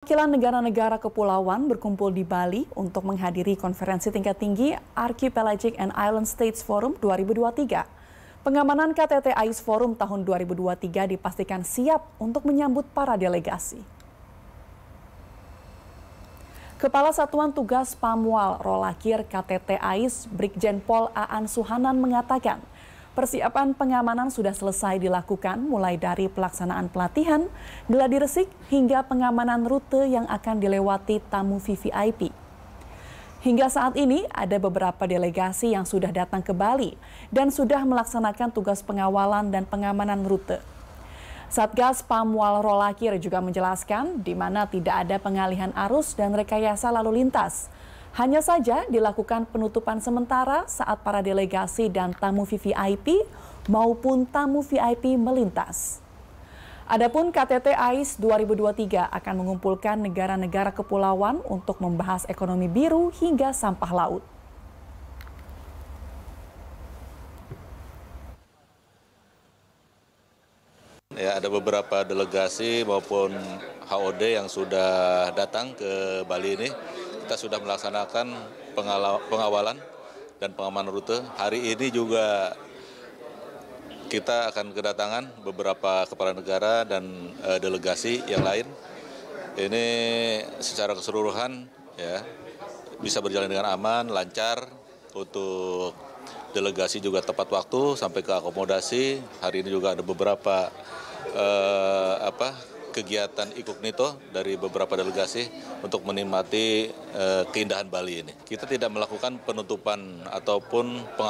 Perwakilan negara-negara kepulauan berkumpul di Bali untuk menghadiri konferensi tingkat tinggi Archipelagic and Island States Forum 2023. Pengamanan KTT AIS Forum tahun 2023 dipastikan siap untuk menyambut para delegasi. Kepala Satuan Tugas Pamual Rolakir KTT AIS Brigjen Pol Aan Suhanan mengatakan, Persiapan pengamanan sudah selesai dilakukan mulai dari pelaksanaan pelatihan, geladi resik hingga pengamanan rute yang akan dilewati tamu VVIP. Hingga saat ini ada beberapa delegasi yang sudah datang ke Bali dan sudah melaksanakan tugas pengawalan dan pengamanan rute. Satgas Pamwal Rolakir juga menjelaskan di mana tidak ada pengalihan arus dan rekayasa lalu lintas. Hanya saja dilakukan penutupan sementara saat para delegasi dan tamu VVIP maupun tamu VIP melintas. Adapun KTT AIS 2023 akan mengumpulkan negara-negara kepulauan untuk membahas ekonomi biru hingga sampah laut. Ya, ada beberapa delegasi maupun HOD yang sudah datang ke Bali ini kita sudah melaksanakan pengawalan dan pengaman rute. Hari ini juga kita akan kedatangan beberapa kepala negara dan e, delegasi yang lain. Ini secara keseluruhan ya bisa berjalan dengan aman, lancar untuk delegasi juga tepat waktu sampai ke akomodasi. Hari ini juga ada beberapa e, apa kegiatan Ikognito dari beberapa delegasi untuk menikmati eh, keindahan Bali ini. Kita tidak melakukan penutupan ataupun pengalaman.